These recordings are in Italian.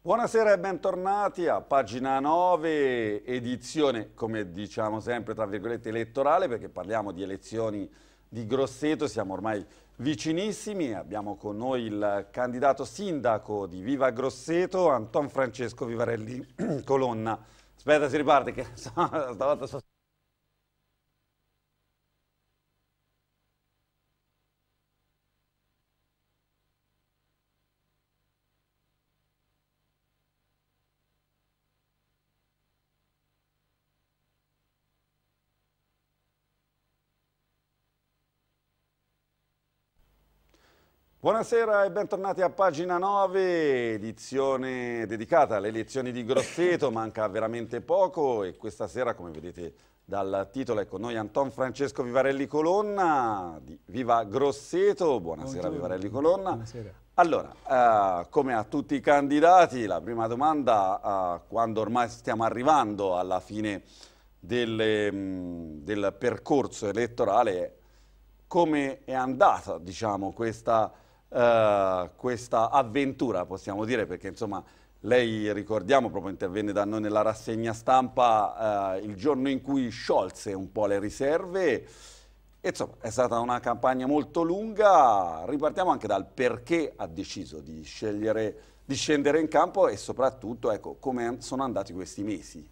Buonasera e bentornati a pagina 9, edizione, come diciamo sempre, tra virgolette elettorale, perché parliamo di elezioni di Grosseto, siamo ormai vicinissimi, abbiamo con noi il candidato sindaco di Viva Grosseto, Anton Francesco Vivarelli Colonna. Aspetta, si riparte, che stavolta sono Buonasera e bentornati a pagina 9, edizione dedicata alle elezioni di Grosseto, manca veramente poco e questa sera come vedete dal titolo è con ecco, noi Anton Francesco Vivarelli Colonna di Viva Grosseto, buonasera Buongiorno. Vivarelli Colonna. Buonasera. Allora, eh, come a tutti i candidati la prima domanda, eh, quando ormai stiamo arrivando alla fine delle, mh, mm, del percorso elettorale, come è andata diciamo, questa eh, questa avventura, possiamo dire, perché insomma lei, ricordiamo, proprio intervenne da noi nella rassegna stampa eh, il giorno in cui sciolse un po' le riserve. E, insomma, è stata una campagna molto lunga. Ripartiamo anche dal perché ha deciso di, di scendere in campo e soprattutto ecco, come sono andati questi mesi.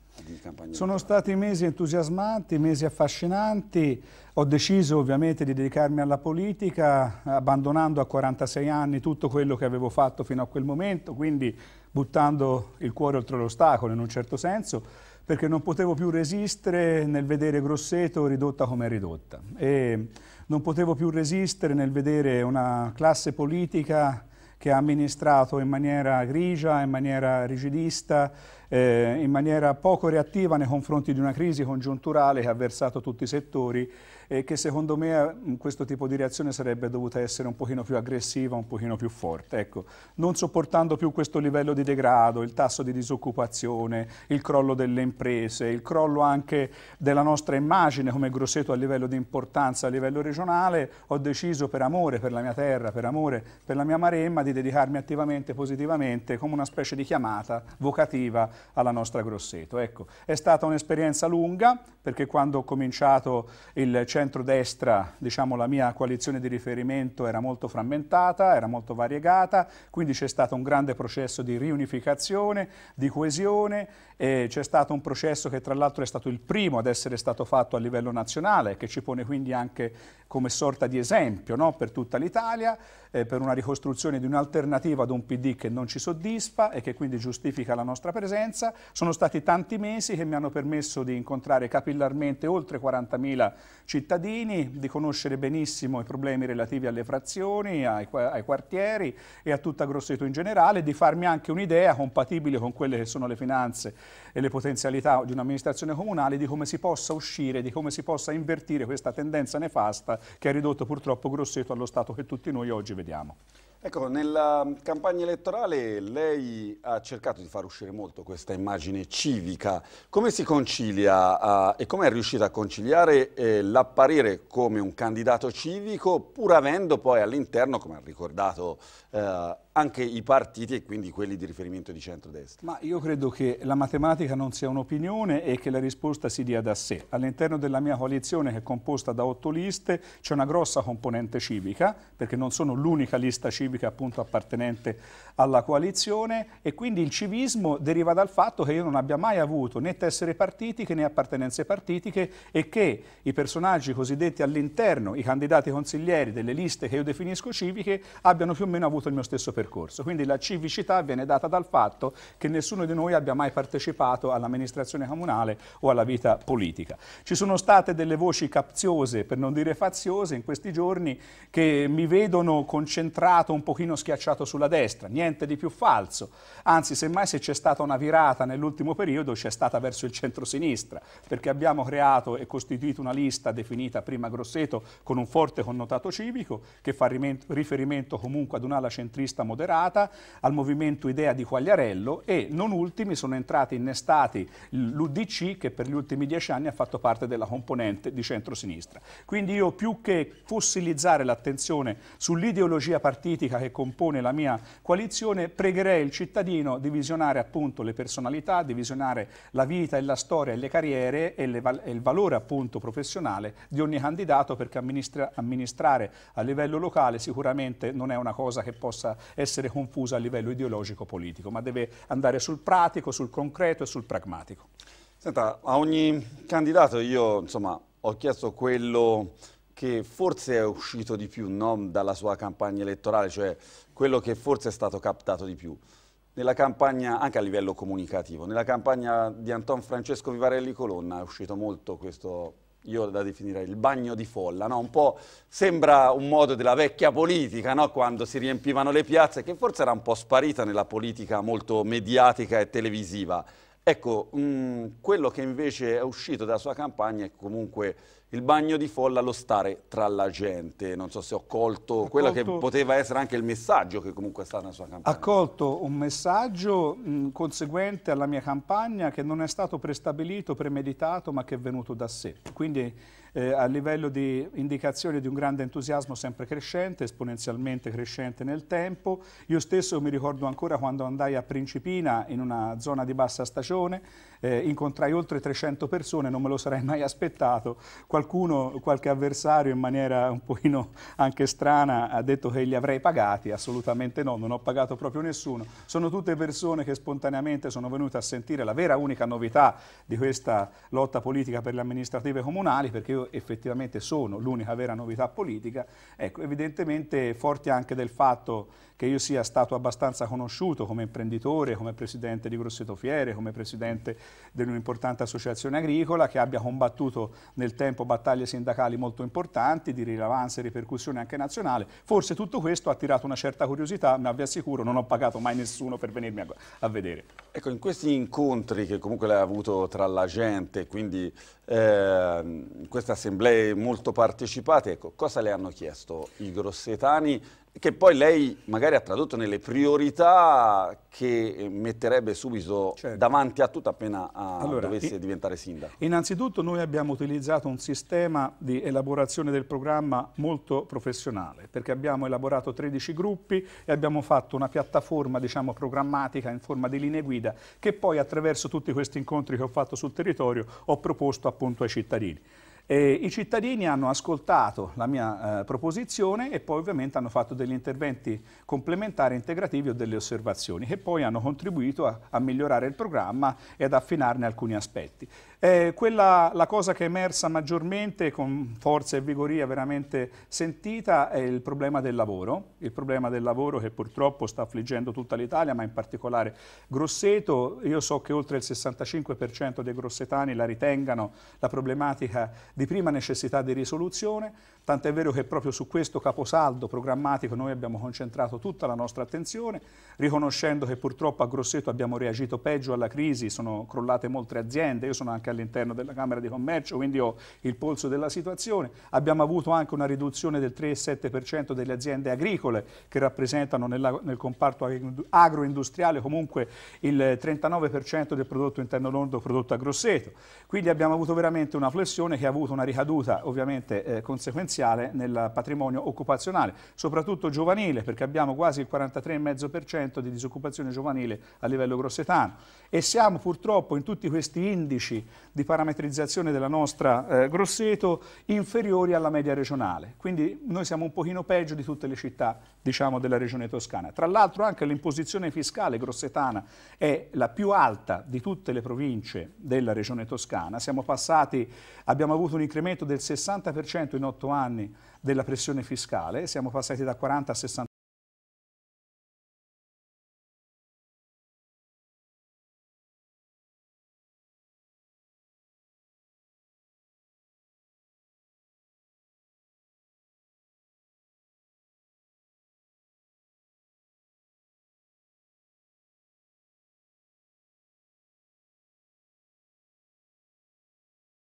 Sono stati mesi entusiasmanti, mesi affascinanti, ho deciso ovviamente di dedicarmi alla politica abbandonando a 46 anni tutto quello che avevo fatto fino a quel momento, quindi buttando il cuore oltre l'ostacolo in un certo senso, perché non potevo più resistere nel vedere Grosseto ridotta come è ridotta e non potevo più resistere nel vedere una classe politica che ha amministrato in maniera grigia, in maniera rigidista, eh, in maniera poco reattiva nei confronti di una crisi congiunturale che ha versato tutti i settori e che secondo me mm, questo tipo di reazione sarebbe dovuta essere un pochino più aggressiva, un pochino più forte. Ecco, non sopportando più questo livello di degrado, il tasso di disoccupazione, il crollo delle imprese, il crollo anche della nostra immagine come Grosseto a livello di importanza, a livello regionale, ho deciso per amore per la mia terra, per amore per la mia Maremma di dedicarmi attivamente, positivamente, come una specie di chiamata vocativa alla nostra Grosseto. Ecco, è stata un'esperienza lunga perché quando ho cominciato il centrodestra, diciamo, la mia coalizione di riferimento era molto frammentata, era molto variegata, quindi c'è stato un grande processo di riunificazione, di coesione, c'è stato un processo che tra l'altro è stato il primo ad essere stato fatto a livello nazionale, che ci pone quindi anche come sorta di esempio no? per tutta l'Italia, eh, per una ricostruzione di un'alternativa ad un PD che non ci soddisfa e che quindi giustifica la nostra presenza. Sono stati tanti mesi che mi hanno permesso di incontrare capillarmente oltre 40.000 cittadini, di conoscere benissimo i problemi relativi alle frazioni, ai, ai quartieri e a tutta Grosseto in generale, di farmi anche un'idea compatibile con quelle che sono le finanze e le potenzialità di un'amministrazione comunale di come si possa uscire, di come si possa invertire questa tendenza nefasta che ha ridotto purtroppo grosseto allo stato che tutti noi oggi vediamo. Ecco, nella campagna elettorale lei ha cercato di far uscire molto questa immagine civica. Come si concilia uh, e come è riuscita a conciliare eh, l'apparire come un candidato civico pur avendo poi all'interno, come ha ricordato eh, anche i partiti e quindi quelli di riferimento di centrodestra. Ma io credo che la matematica non sia un'opinione e che la risposta si dia da sé. All'interno della mia coalizione, che è composta da otto liste, c'è una grossa componente civica, perché non sono l'unica lista civica appunto appartenente alla coalizione e quindi il civismo deriva dal fatto che io non abbia mai avuto né tessere partitiche né appartenenze partitiche e che i personaggi cosiddetti all'interno, i candidati consiglieri delle liste che io definisco civiche, abbiano più o meno avuto il mio stesso percorso percorso. Quindi la civicità viene data dal fatto che nessuno di noi abbia mai partecipato all'amministrazione comunale o alla vita politica. Ci sono state delle voci capziose, per non dire faziose, in questi giorni che mi vedono concentrato, un pochino schiacciato sulla destra, niente di più falso. Anzi, semmai se c'è stata una virata nell'ultimo periodo c'è stata verso il centro-sinistra, perché abbiamo creato e costituito una lista definita prima Grosseto con un forte connotato civico che fa riferimento comunque ad un'ala centrista moderna moderata, al movimento Idea di Quagliarello e non ultimi sono entrati innestati l'UDC che per gli ultimi dieci anni ha fatto parte della componente di centrosinistra. Quindi io più che fossilizzare l'attenzione sull'ideologia partitica che compone la mia coalizione, pregherei il cittadino di visionare appunto le personalità, di visionare la vita e la storia e le carriere e, le val e il valore appunto professionale di ogni candidato perché amministra amministrare a livello locale sicuramente non è una cosa che possa essere essere confusa a livello ideologico-politico, ma deve andare sul pratico, sul concreto e sul pragmatico. Senta, a ogni candidato io insomma, ho chiesto quello che forse è uscito di più no? dalla sua campagna elettorale, cioè quello che forse è stato captato di più. Nella campagna, anche a livello comunicativo, nella campagna di Anton Francesco Vivarelli Colonna è uscito molto questo io la definirei il bagno di folla, no? un po' sembra un modo della vecchia politica, no? quando si riempivano le piazze, che forse era un po' sparita nella politica molto mediatica e televisiva. Ecco, mh, mm, quello che invece è uscito dalla sua campagna è comunque il bagno di folla, lo stare tra la gente. Non so se ho colto quello che poteva essere anche il messaggio che comunque è stata nella sua campagna. Ha colto un messaggio mh, mm, conseguente alla mia campagna che non è stato prestabilito, premeditato, ma che è venuto da sé. Quindi eh, a livello di indicazione di un grande entusiasmo sempre crescente, esponenzialmente crescente nel tempo. Io stesso mi ricordo ancora quando andai a Principina in una zona di bassa stagione, eh, incontrai oltre 300 persone, non me lo sarei mai aspettato qualcuno, qualche avversario in maniera un pochino anche strana ha detto che li avrei pagati, assolutamente no, non ho pagato proprio nessuno. Sono tutte persone che spontaneamente sono venute a sentire la vera unica novità di questa lotta politica per le amministrative comunali, perché io effettivamente sono l'unica vera novità politica. Ecco, evidentemente forti anche del fatto che io sia stato abbastanza conosciuto come imprenditore, come presidente di Grosseto Fiere, come presidente di un'importante associazione agricola, che abbia combattuto nel tempo battaglie sindacali molto importanti, di rilevanza e ripercussione anche nazionale. Forse tutto questo ha attirato una certa curiosità, ma vi assicuro non ho pagato mai nessuno per venirmi a, a vedere. Ecco, in questi incontri che comunque lei ha avuto tra la gente, quindi eh, queste assemblee molto partecipate, ecco, cosa le hanno chiesto i grossetani che poi lei magari ha tradotto nelle priorità che eh, metterebbe subito certo. davanti a tutto appena allora, dovesse diventare sindaco? Innanzitutto noi abbiamo utilizzato un sistema di elaborazione del programma molto professionale, perché abbiamo elaborato 13 gruppi e abbiamo fatto una piattaforma diciamo, programmatica in forma di linee guida che poi attraverso tutti questi incontri che ho fatto sul territorio ho proposto appunto ai cittadini. E I cittadini hanno ascoltato la mia eh, proposizione e poi ovviamente hanno fatto degli interventi complementari, integrativi o delle osservazioni che poi hanno contribuito a, a migliorare il programma e ad affinarne alcuni aspetti. Eh, quella, la cosa che è emersa maggiormente con forza e vigoria veramente sentita è il problema del lavoro, il problema del lavoro che purtroppo sta affliggendo tutta l'Italia ma in particolare Grosseto, io so che oltre il 65% dei grossetani la ritengano la problematica di prima necessità di risoluzione, tant'è vero che proprio su questo caposaldo programmatico noi abbiamo concentrato tutta la nostra attenzione, riconoscendo che purtroppo a Grosseto abbiamo reagito peggio alla crisi, sono crollate molte aziende, io sono anche all'interno della Camera di Commercio, quindi ho il polso della situazione, abbiamo avuto anche una riduzione del 3,7% delle aziende agricole che rappresentano nella, nel comparto agroindustriale comunque il 39% del prodotto interno lordo prodotto a Grosseto, quindi abbiamo avuto veramente una flessione che ha avuto avuto una ricaduta ovviamente eh, conseguenziale nel patrimonio occupazionale, soprattutto giovanile, perché abbiamo quasi il 43,5% di disoccupazione giovanile a livello grossetano e siamo purtroppo in tutti questi indici di parametrizzazione della nostra eh, Grosseto inferiori alla media regionale, quindi noi siamo un pochino peggio di tutte le città diciamo, della regione toscana. Tra l'altro anche l'imposizione fiscale grossetana è la più alta di tutte le province della regione toscana. Passati, abbiamo avuto un incremento del 60% in otto anni della pressione fiscale, siamo passati da 40 a 60%.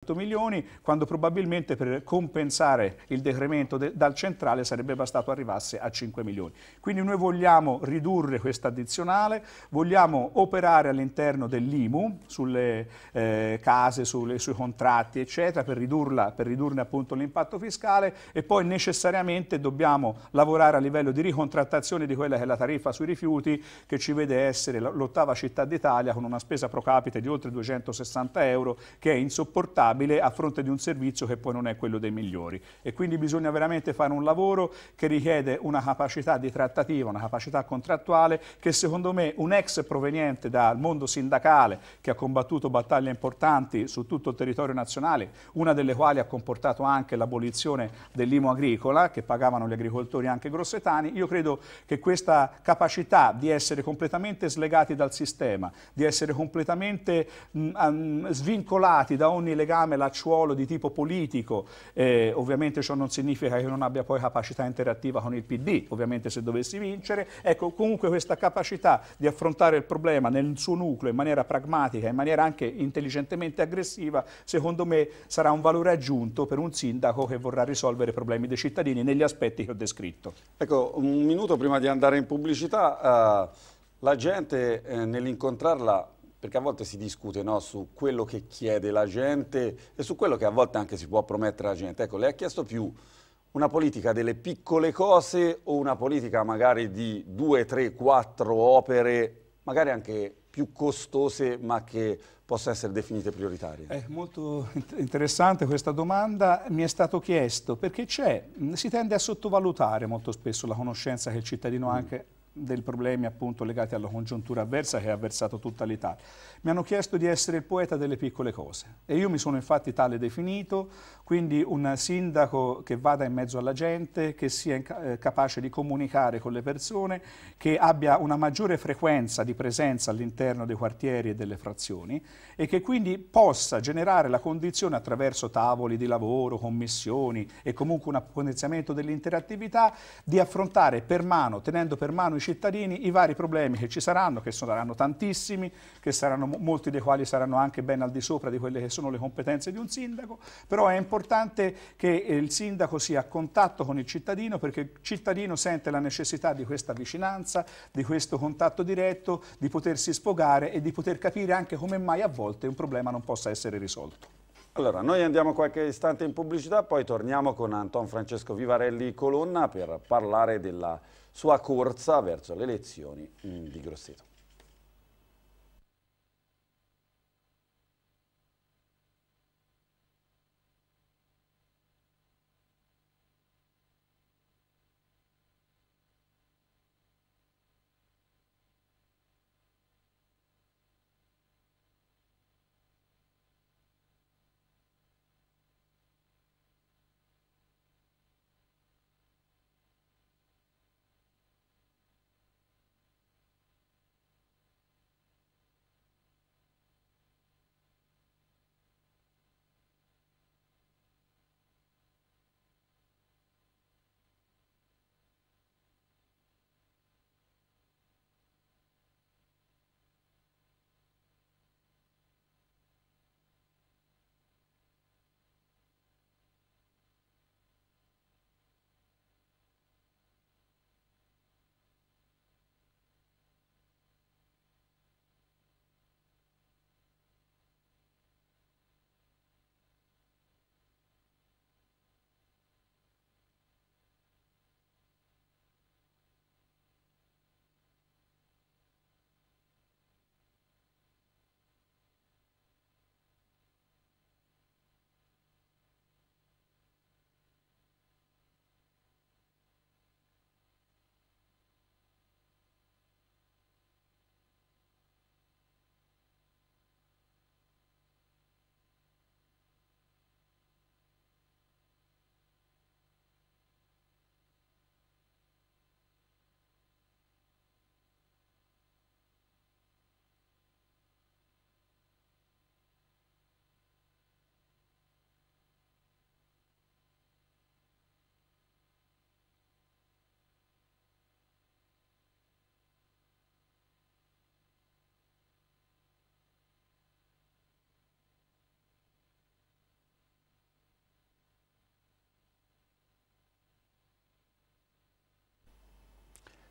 8 milioni, quando probabilmente per compensare il decremento de dal centrale sarebbe bastato arrivarsi a 5 milioni. Quindi noi vogliamo ridurre questa addizionale, vogliamo operare all'interno dell'IMU sulle eh, case, sulle, sui contratti, eccetera, per, ridurla, per ridurne appunto l'impatto fiscale e poi necessariamente dobbiamo lavorare a livello di ricontrattazione di quella che è la tariffa sui rifiuti che ci vede essere l'ottava città d'Italia con una spesa pro capite di oltre 260 euro che è insopportabile stabile a fronte di un servizio che poi non è quello dei migliori. E quindi bisogna veramente fare un lavoro che richiede una capacità di trattativa, una capacità contrattuale che secondo me un ex proveniente dal mondo sindacale che ha combattuto battaglie importanti su tutto il territorio nazionale, una delle quali ha comportato anche l'abolizione dell'IMO agricola che pagavano gli agricoltori anche grossetani, io credo che questa capacità di essere completamente slegati dal sistema, di essere completamente mh, mh, svincolati da ogni legame legame lacciuolo di tipo politico, eh, ovviamente ciò non significa che non abbia poi capacità interattiva con il PD, ovviamente se dovessi vincere, ecco comunque questa capacità di affrontare il problema nel suo nucleo in maniera pragmatica, in maniera anche intelligentemente aggressiva, secondo me sarà un valore aggiunto per un sindaco che vorrà risolvere i problemi dei cittadini negli aspetti che ho descritto. Ecco, un minuto prima di andare in pubblicità, eh, la gente eh, nell'incontrarla perché a volte si discute no, su quello che chiede la gente e su quello che a volte anche si può promettere la gente. Ecco, lei ha chiesto più una politica delle piccole cose o una politica magari di due, tre, quattro opere, magari anche più costose, ma che possa essere definite prioritarie? È molto interessante questa domanda, mi è stato chiesto perché c'è, si tende a sottovalutare molto spesso la conoscenza che il cittadino mm. anche dei problemi appunto legati alla congiuntura avversa che ha avversato tutta l'Italia mi hanno chiesto di essere il poeta delle piccole cose e io mi sono infatti tale definito, quindi un sindaco che vada in mezzo alla gente, che sia eh, capace di comunicare con le persone, che abbia una maggiore frequenza di presenza all'interno dei quartieri e delle frazioni e che quindi possa generare la condizione attraverso tavoli di lavoro, commissioni e comunque un potenziamento dell'interattività di affrontare per mano, tenendo per mano i cittadini, i vari problemi che ci saranno, che saranno tantissimi, che saranno molti dei quali saranno anche ben al di sopra di quelle che sono le competenze di un sindaco, però è importante che eh, il sindaco sia a contatto con il cittadino perché il cittadino sente la necessità di questa vicinanza, di questo contatto diretto, di potersi sfogare e di poter capire anche come mai a volte un problema non possa essere risolto. Allora, noi andiamo qualche istante in pubblicità, poi torniamo con Anton Francesco Vivarelli Colonna per parlare della sua corsa verso le elezioni mm, di Grosseto.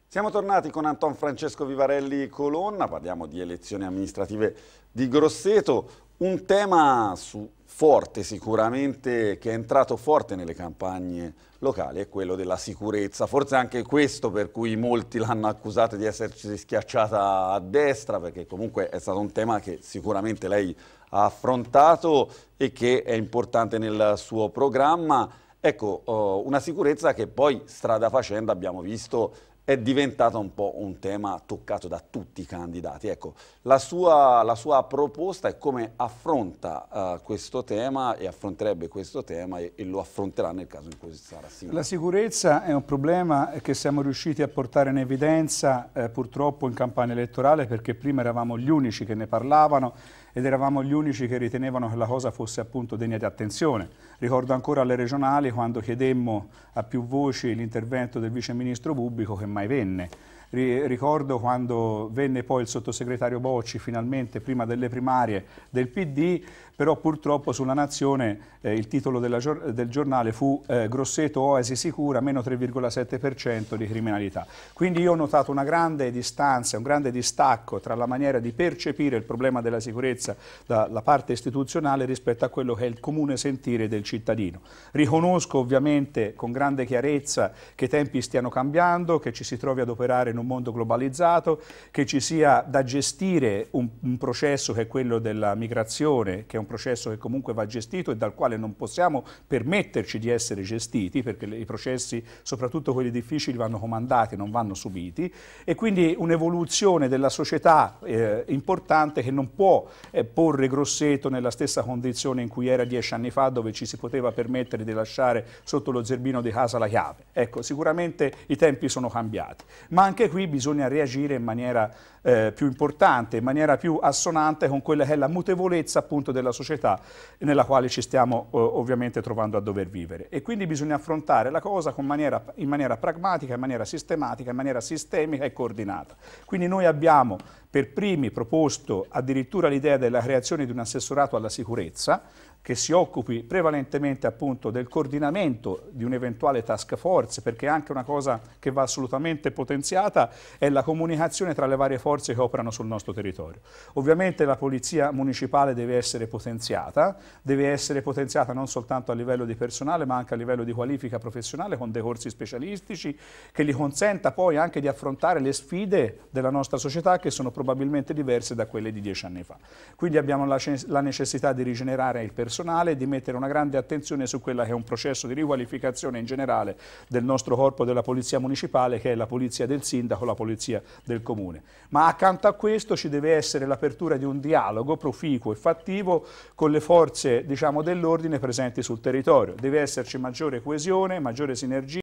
Siamo tornati con Anton Francesco Vivarelli Colonna, parliamo di elezioni amministrative di Grosseto, un tema su, forte sicuramente che è entrato forte nelle campagne locali è quello della sicurezza, forse anche questo per cui molti l'hanno accusata di essersi schiacciata a destra perché comunque è stato un tema che sicuramente lei ha affrontato e che è importante nel suo programma. Ecco, oh, una sicurezza che poi strada facendo abbiamo visto è diventato un po' un tema toccato da tutti i candidati. Ecco, la sua, la sua proposta è come affronta uh, questo tema e affronterebbe questo tema e, e, lo affronterà nel caso in cui si sarà simile. La sicurezza è un problema che siamo riusciti a portare in evidenza eh, purtroppo in campagna elettorale perché prima eravamo gli unici che ne parlavano ed eravamo gli unici che ritenevano che la cosa fosse appunto degna di attenzione. Ricordo ancora alle regionali quando chiedemmo a più voci l'intervento del vice ministro pubblico che mai venne ricordo quando venne poi il sottosegretario Bocci finalmente prima delle primarie del PD, però purtroppo sulla Nazione eh, il titolo della, del giornale fu eh, Grosseto Oasi sicura, meno 3,7% di criminalità. Quindi io ho notato una grande distanza, un grande distacco tra la maniera di percepire il problema della sicurezza dalla parte istituzionale rispetto a quello che è il comune sentire del cittadino. Riconosco ovviamente con grande chiarezza che i tempi stiano cambiando, che ci si trovi ad operare in un mondo globalizzato, che ci sia da gestire un, un, processo che è quello della migrazione, che è un processo che comunque va gestito e dal quale non possiamo permetterci di essere gestiti, perché i processi, soprattutto quelli difficili, vanno comandati, non vanno subiti, e quindi un'evoluzione della società eh, importante che non può eh, porre Grosseto nella stessa condizione in cui era dieci anni fa, dove ci si poteva permettere di lasciare sotto lo zerbino di casa la chiave. Ecco, sicuramente i tempi sono cambiati, ma anche qui bisogna reagire in maniera eh, più importante, in maniera più assonante con quella che è la mutevolezza appunto della società nella quale ci stiamo eh, ovviamente trovando a dover vivere. E quindi bisogna affrontare la cosa maniera, in maniera pragmatica, in maniera sistematica, in maniera sistemica e coordinata. Quindi noi abbiamo per primi proposto addirittura l'idea della creazione di un assessorato alla sicurezza, che si occupi prevalentemente appunto del coordinamento di un'eventuale task force, perché anche una cosa che va assolutamente potenziata è la comunicazione tra le varie forze che operano sul nostro territorio. Ovviamente la polizia municipale deve essere potenziata, deve essere potenziata non soltanto a livello di personale ma anche a livello di qualifica professionale con dei corsi specialistici che gli consenta poi anche di affrontare le sfide della nostra società che sono probabilmente diverse da quelle di dieci anni fa. Quindi abbiamo la, la necessità di rigenerare il personale personale e di mettere una grande attenzione su quella che è un processo di riqualificazione in generale del nostro corpo della polizia municipale che è la polizia del sindaco, la polizia del comune. Ma accanto a questo ci deve essere l'apertura di un dialogo proficuo e fattivo con le forze diciamo, dell'ordine presenti sul territorio. Deve esserci maggiore coesione, maggiore sinergia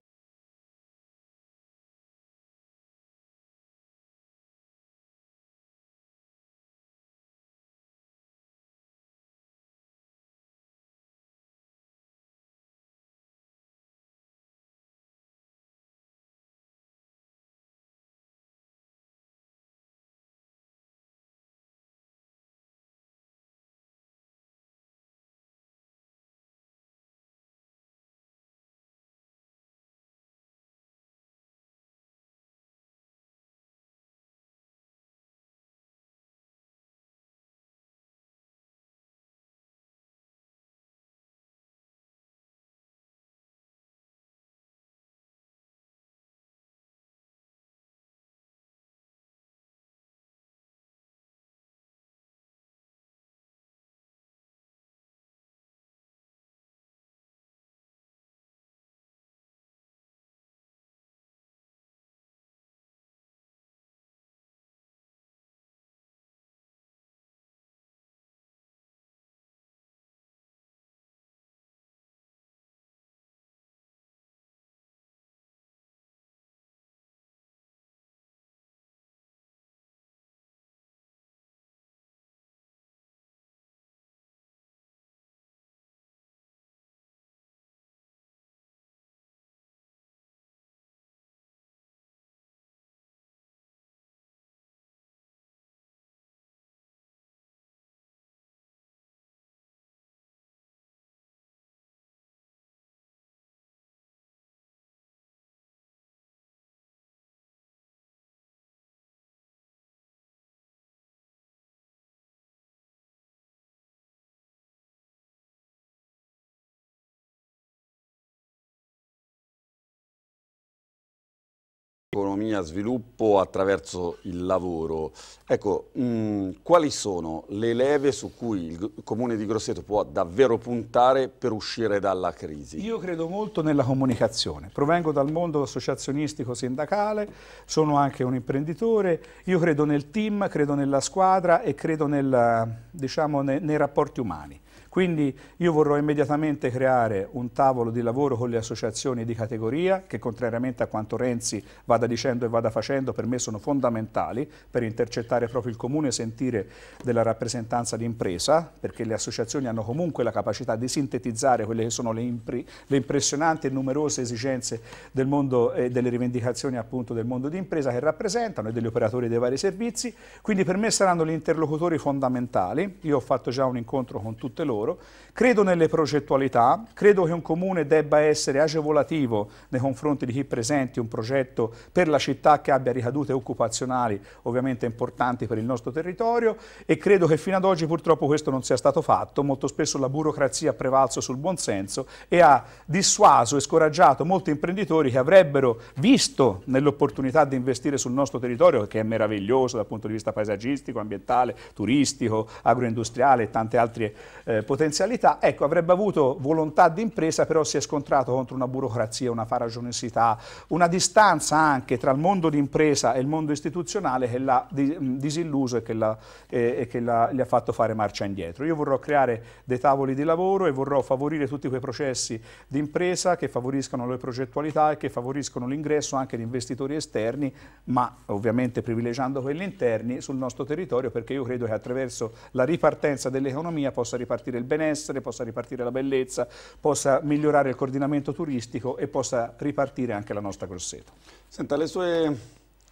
economia sviluppo attraverso il lavoro. Ecco, mh, mm, quali sono le leve su cui il Comune di Grosseto può davvero puntare per uscire dalla crisi? Io credo molto nella comunicazione. Provengo dal mondo associazionistico sindacale, sono anche un imprenditore. Io credo nel team, credo nella squadra e credo nel, diciamo, nei, nei rapporti umani. Quindi io vorrò immediatamente creare un tavolo di lavoro con le associazioni di categoria che contrariamente a quanto Renzi vada dicendo e vada facendo per me sono fondamentali per intercettare proprio il comune sentire della rappresentanza di impresa perché le associazioni hanno comunque la capacità di sintetizzare quelle che sono le, impri, le impressionanti e numerose esigenze del mondo e delle rivendicazioni appunto del mondo di impresa che rappresentano e degli operatori dei vari servizi. Quindi per me saranno gli interlocutori fondamentali. Io ho fatto già un incontro con tutte loro loro. Credo nelle progettualità, credo che un comune debba essere agevolativo nei confronti di chi presenti un progetto per la città che abbia ricadute occupazionali ovviamente importanti per il nostro territorio e credo che fino ad oggi purtroppo questo non sia stato fatto, molto spesso la burocrazia ha prevalso sul buonsenso e ha dissuaso e scoraggiato molti imprenditori che avrebbero visto nell'opportunità di investire sul nostro territorio, che è meraviglioso dal punto di vista paesaggistico, ambientale, turistico, agroindustriale e tante altre eh, possibilità potenzialità, ecco, avrebbe avuto volontà d'impresa, però si è scontrato contro una burocrazia, una faragionosità, una distanza anche tra il mondo di impresa e il mondo istituzionale che l'ha disilluso e che, la, eh, che la, gli ha fatto fare marcia indietro. Io vorrò creare dei tavoli di lavoro e vorrò favorire tutti quei processi di impresa che favoriscano le progettualità e che favoriscono l'ingresso anche di investitori esterni, ma ovviamente privilegiando quelli interni sul nostro territorio, perché io credo che attraverso la ripartenza dell'economia possa ripartire il il benessere, possa ripartire la bellezza, possa migliorare il coordinamento turistico e possa ripartire anche la nostra Grosseto. Senta, le sue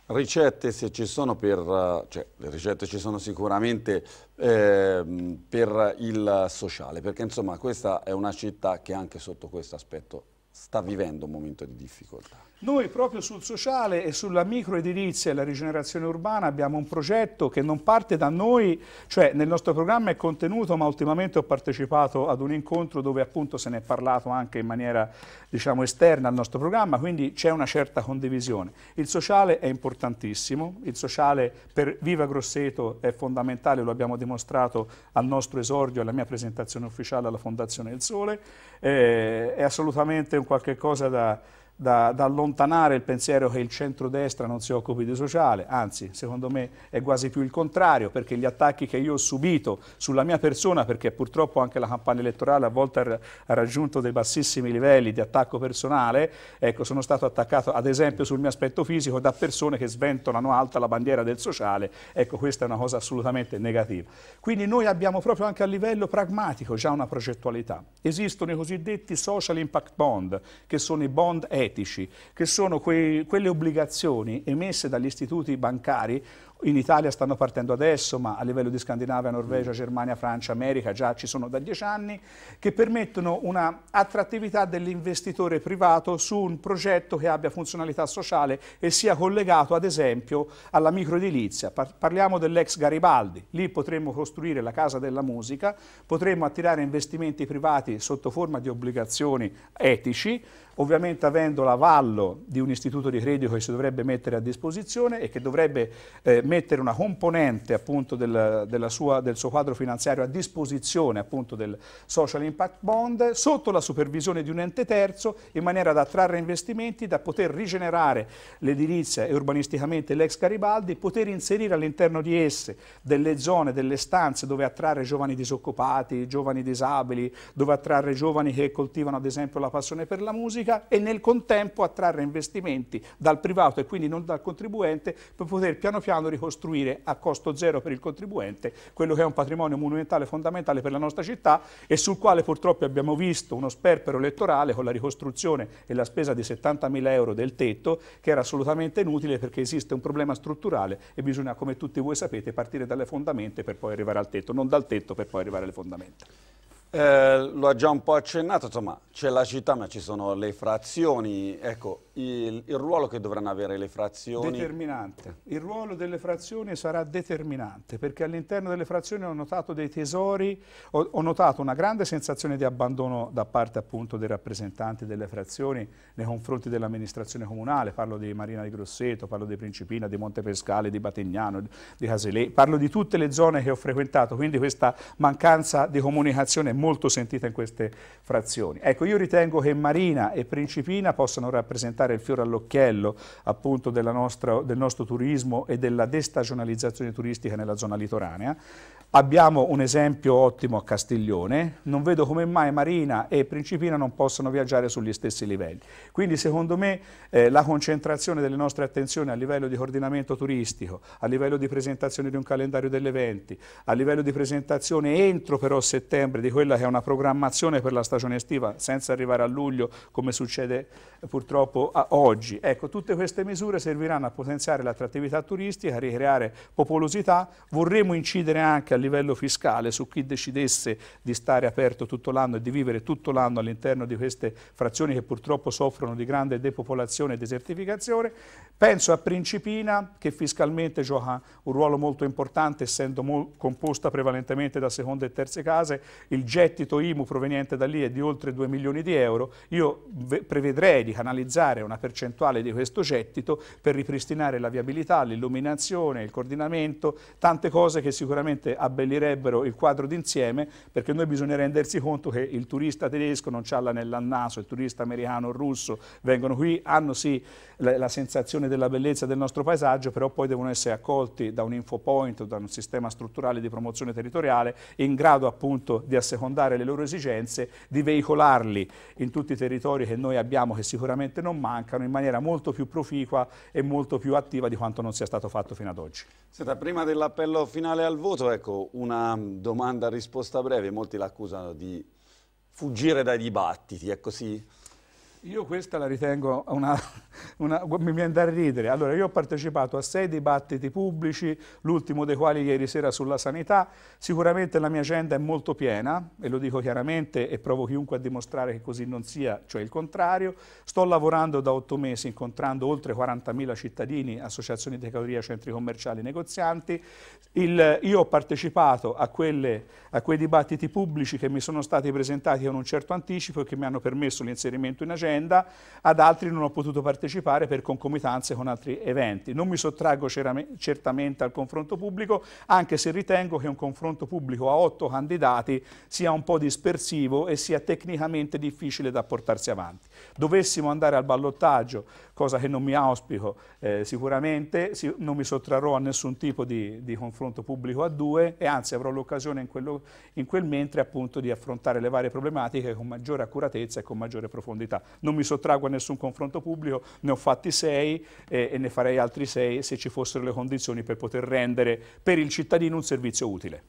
ricette se ci sono per, eh, cioè le ricette ci sono sicuramente eh, per il sociale, perché insomma questa è una città che anche sotto questo aspetto sta vivendo un momento di difficoltà. Noi proprio sul sociale e sulla microedilizia e la rigenerazione urbana abbiamo un progetto che non parte da noi, cioè nel nostro programma è contenuto, ma ultimamente ho partecipato ad un incontro dove appunto se ne è parlato anche in maniera diciamo, esterna al nostro programma, quindi c'è una certa condivisione. Il sociale è importantissimo, il sociale per Viva Grosseto è fondamentale, lo abbiamo dimostrato al nostro esordio, alla mia presentazione ufficiale alla Fondazione del Sole, eh, è assolutamente un qualche cosa da da, da, allontanare il pensiero che il centrodestra non si occupi di sociale, anzi secondo me è quasi più il contrario perché gli attacchi che io ho subito sulla mia persona, perché purtroppo anche la campagna elettorale a volte ha, raggiunto dei bassissimi livelli di attacco personale, ecco sono stato attaccato ad esempio sul mio aspetto fisico da persone che sventolano alta la bandiera del sociale, ecco questa è una cosa assolutamente negativa. Quindi noi abbiamo proprio anche a livello pragmatico già una progettualità, esistono i cosiddetti social impact bond che sono i bond e etici, che sono quei, quelle obbligazioni emesse dagli istituti bancari in Italia stanno partendo adesso, ma a livello di Scandinavia, Norvegia, Germania, Francia, America già ci sono da dieci anni, che permettono una attrattività dell'investitore privato su un progetto che abbia funzionalità sociale e sia collegato ad esempio alla microedilizia. parliamo dell'ex Garibaldi, lì potremmo costruire la casa della musica, potremmo attirare investimenti privati sotto forma di obbligazioni etici, ovviamente avendo l'avallo di un istituto di credito che si dovrebbe mettere a disposizione e che dovrebbe eh, mettere una componente appunto del, della sua, del suo quadro finanziario a disposizione appunto del Social Impact Bond sotto la supervisione di un ente terzo in maniera da attrarre investimenti, da poter rigenerare l'edilizia e urbanisticamente l'ex Garibaldi, poter inserire all'interno di esse delle zone, delle stanze dove attrarre giovani disoccupati, giovani disabili, dove attrarre giovani che coltivano ad esempio la passione per la musica e nel contempo attrarre investimenti dal privato e quindi non dal contribuente per poter piano piano ricostruire ricostruire a costo zero per il contribuente quello che è un patrimonio monumentale fondamentale per la nostra città e sul quale purtroppo abbiamo visto uno sperpero elettorale con la ricostruzione e la spesa di 70.000 euro del tetto che era assolutamente inutile perché esiste un problema strutturale e bisogna, come tutti voi sapete, partire dalle fondamenta per poi arrivare al tetto, non dal tetto per poi arrivare alle fondamenta. Eh, lo ha già un po' accennato, insomma, c'è la città ma ci sono le frazioni, ecco, il, il, ruolo che dovranno avere le frazioni? Determinante. Il ruolo delle frazioni sarà determinante perché all'interno delle frazioni ho notato dei tesori, ho, ho, notato una grande sensazione di abbandono da parte appunto dei rappresentanti delle frazioni nei confronti dell'amministrazione comunale, parlo di Marina di Grosseto, parlo di Principina, di Monte Pescale, di Bategnano, di Caselei, parlo di tutte le zone che ho frequentato, quindi questa mancanza di comunicazione è molto sentita in queste frazioni. Ecco, io ritengo che Marina e Principina possano rappresentare portare il fiore all'occhiello appunto nostra, del nostro turismo e della destagionalizzazione turistica nella zona litoranea, Abbiamo un esempio ottimo a Castiglione, non vedo come mai Marina e Principina non possano viaggiare sugli stessi livelli. Quindi secondo me eh, la concentrazione delle nostre attenzioni a livello di coordinamento turistico, a livello di presentazione di un calendario degli eventi, a livello di presentazione entro però settembre di quella che è una programmazione per la stagione estiva senza arrivare a luglio come succede eh, purtroppo oggi. Ecco, tutte queste misure serviranno a potenziare l'attrattività turistica, a ricreare popolosità, vorremmo incidere anche a livello fiscale su chi decidesse di stare aperto tutto l'anno e di vivere tutto l'anno all'interno di queste frazioni che purtroppo soffrono di grande depopolazione e desertificazione. Penso a Principina che fiscalmente gioca un ruolo molto importante essendo mo composta prevalentemente da seconde e terze case, il gettito IMU proveniente da lì è di oltre 2 milioni di euro, io prevedrei di canalizzare una percentuale di questo gettito per ripristinare la viabilità, l'illuminazione, il coordinamento, tante cose che sicuramente abbiamo abbellirebbero il quadro d'insieme perché noi bisogna rendersi conto che il turista tedesco non c'ha l'anello al naso, il turista americano, o russo vengono qui, hanno sì la, la sensazione della bellezza del nostro paesaggio, però poi devono essere accolti da un infopoint, da un sistema strutturale di promozione territoriale in grado appunto di assecondare le loro esigenze, di veicolarli in tutti i territori che noi abbiamo che sicuramente non mancano in maniera molto più proficua e molto più attiva di quanto non sia stato fatto fino ad oggi. Senta, prima dell'appello finale al voto, ecco, una domanda risposta breve, molti l'accusano di fuggire dai dibattiti, è così? Io questa la ritengo una, una, mi viene da ridere. Allora, io ho partecipato a sei dibattiti pubblici, l'ultimo dei quali ieri sera sulla sanità. Sicuramente la mia agenda è molto piena, e lo dico chiaramente, e provo chiunque a dimostrare che così non sia, cioè il contrario. Sto lavorando da otto mesi, incontrando oltre 40.000 cittadini, associazioni di categoria, centri commerciali, negozianti. Il, io ho partecipato a, quelle, a quei dibattiti pubblici che mi sono stati presentati con un certo anticipo e che mi hanno permesso l'inserimento in agenda vicenda, ad altri non ho potuto partecipare per concomitanze con altri eventi. Non mi sottraggo certamente al confronto pubblico, anche se ritengo che un confronto pubblico a otto candidati sia un po' dispersivo e sia tecnicamente difficile da portarsi avanti. Dovessimo andare al ballottaggio, cosa che non mi auspico eh, sicuramente, si, non mi sottrarrò a nessun tipo di, di, confronto pubblico a due e anzi avrò l'occasione in, in quel mentre appunto di affrontare le varie problematiche con maggiore accuratezza e con maggiore profondità non mi sottrago a nessun confronto pubblico, ne ho fatti sei eh, e ne farei altri sei se ci fossero le condizioni per poter rendere per il cittadino un servizio utile.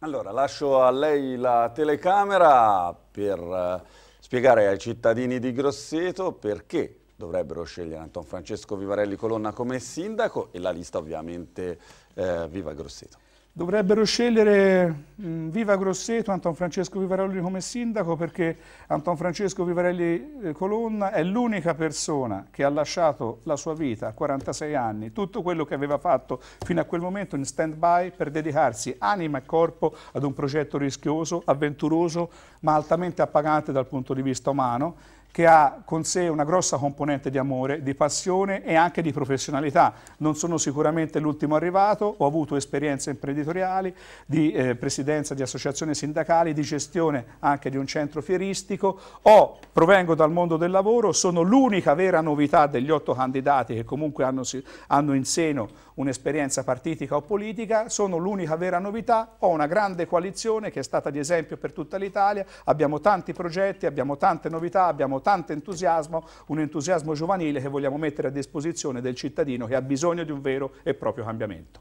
Allora, lascio a lei la telecamera per eh, spiegare ai cittadini di Grosseto perché dovrebbero scegliere Anton Francesco Vivarelli Colonna come sindaco e la lista ovviamente eh, Viva Grosseto. Dovrebbero scegliere mh, mm, Viva Grosseto, Anton Francesco Vivarelli come sindaco perché Anton Francesco Vivarelli eh, Colonna è l'unica persona che ha lasciato la sua vita a 46 anni, tutto quello che aveva fatto fino a quel momento in stand-by per dedicarsi anima e corpo ad un progetto rischioso, avventuroso, ma altamente appagante dal punto di vista umano che ha con sé una grossa componente di amore, di passione e anche di professionalità. Non sono sicuramente l'ultimo arrivato, ho avuto esperienze imprenditoriali, di eh, presidenza di associazioni sindacali, di gestione anche di un centro fieristico, ho, provengo dal mondo del lavoro, sono l'unica vera novità degli otto candidati che comunque hanno, hanno in seno un'esperienza partitica o politica, sono l'unica vera novità, ho una grande coalizione che è stata di esempio per tutta l'Italia, abbiamo tanti progetti, abbiamo tante novità, abbiamo tanto entusiasmo, un entusiasmo giovanile che vogliamo mettere a disposizione del cittadino che ha bisogno di un vero e proprio cambiamento.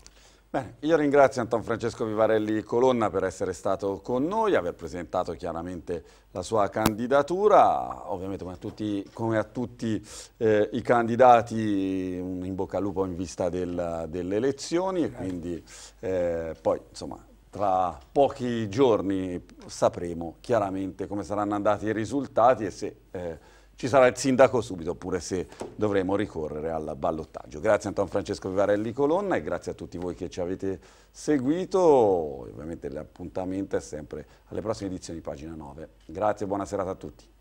Bene, io ringrazio Anton Francesco Vivarelli Colonna per essere stato con noi, aver presentato chiaramente la sua candidatura, ovviamente come a tutti, come a tutti eh, i candidati un in bocca al lupo in vista del, delle elezioni, e certo. quindi eh, poi insomma tra pochi giorni sapremo chiaramente come saranno andati i risultati e se eh, ci sarà il sindaco subito oppure se dovremo ricorrere al ballottaggio. Grazie Anton Francesco Vivarelli Colonna e grazie a tutti voi che ci avete seguito. Ovviamente l'appuntamento è sempre alle prossime edizioni di Pagina 9. Grazie e buona serata a tutti.